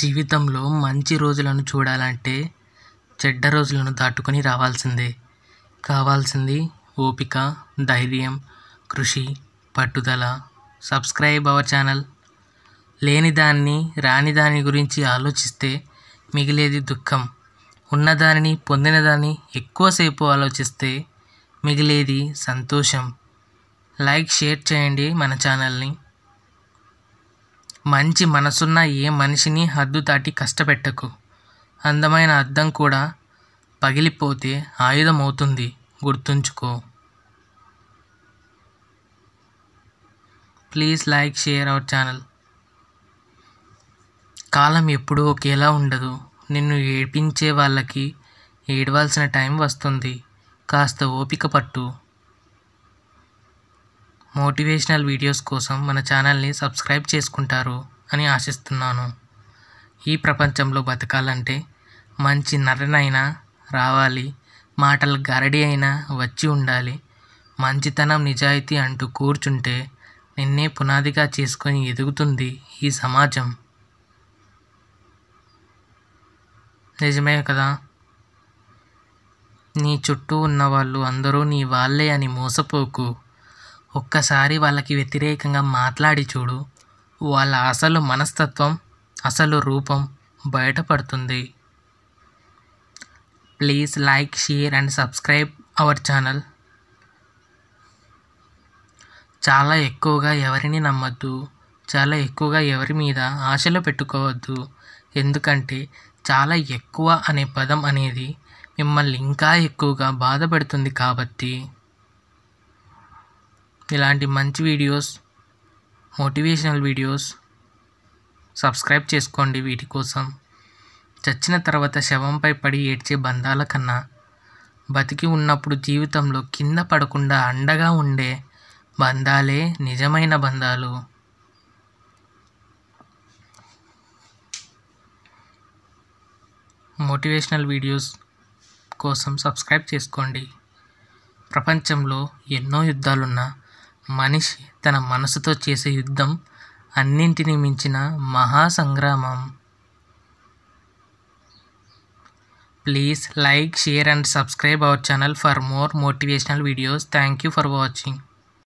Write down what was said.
జీవితంలో మంచి రోజులను చూడాలంటే చెడ్డ రోజులను దాటుకొని రావాల్సిందే కావాల్సింది ఓపిక ధైర్యం కృషి పట్టుదల సబ్స్క్రైబ్ అవర్ ఛానల్ లేని దాన్ని రాని దాని గురించి ఆలోచిస్తే మిగిలేది దుఃఖం ఉన్నదానిని పొందినదాన్ని ఎక్కువసేపు ఆలోచిస్తే మిగిలేది సంతోషం లైక్ షేర్ చేయండి మన ఛానల్ని మంచి మనసున్న ఏ మనిషిని హద్దు దాటి కష్టపెట్టకు అందమైన అద్దం కూడా పగిలిపోతే ఆయుధం అవుతుంది గుర్తుంచుకో please like share our channel కాలం ఎప్పుడూ ఒకేలా ఉండదు నిన్ను ఏడ్పించే వాళ్ళకి ఏడవాల్సిన టైం వస్తుంది కాస్త ఓపిక పట్టు మోటివేషనల్ వీడియోస్ కోసం మన ఛానల్ని సబ్స్క్రైబ్ చేసుకుంటారు అని ఆశిస్తున్నాను ఈ ప్రపంచంలో బతకాలంటే మంచి నటనైనా రావాలి మాటల గరడి అయినా వచ్చి ఉండాలి మంచితనం నిజాయితీ అంటూ కూర్చుంటే నిన్నే పునాదిగా చేసుకొని ఎదుగుతుంది ఈ సమాజం నిజమే కదా నీ చుట్టూ ఉన్నవాళ్ళు అందరూ నీ వాళ్ళే అని మోసపోకు ఒక్కసారి వాళ్ళకి వ్యతిరేకంగా మాట్లాడి చూడు వాళ్ళ అసలు మనస్తత్వం అసలు రూపం బయటపడుతుంది please like share and subscribe our channel చాలా ఎక్కువగా ఎవరిని నమ్మద్దు చాలా ఎక్కువగా ఎవరి మీద ఆశలు పెట్టుకోవద్దు ఎందుకంటే చాలా ఎక్కువ అనే పదం అనేది మిమ్మల్ని ఇంకా ఎక్కువగా బాధ పెడుతుంది కాబట్టి ఇలాంటి మంచి వీడియోస్ మోటివేషనల్ వీడియోస్ సబ్స్క్రైబ్ చేసుకోండి వీటి కోసం చచ్చిన తర్వాత శవంపై పడి ఏడ్చే బంధాల కన్నా బతికి ఉన్నప్పుడు జీవితంలో కింద పడకుండా అండగా ఉండే బంధాలే నిజమైన బంధాలు మోటివేషనల్ వీడియోస్ కోసం సబ్స్క్రైబ్ చేసుకోండి ప్రపంచంలో ఎన్నో యుద్ధాలున్నా మనిషి తన మనసుతో చేసే యుద్ధం అన్నింటినీ మించిన మహా సంగ్రామం please like share and subscribe our channel for more motivational videos thank you for watching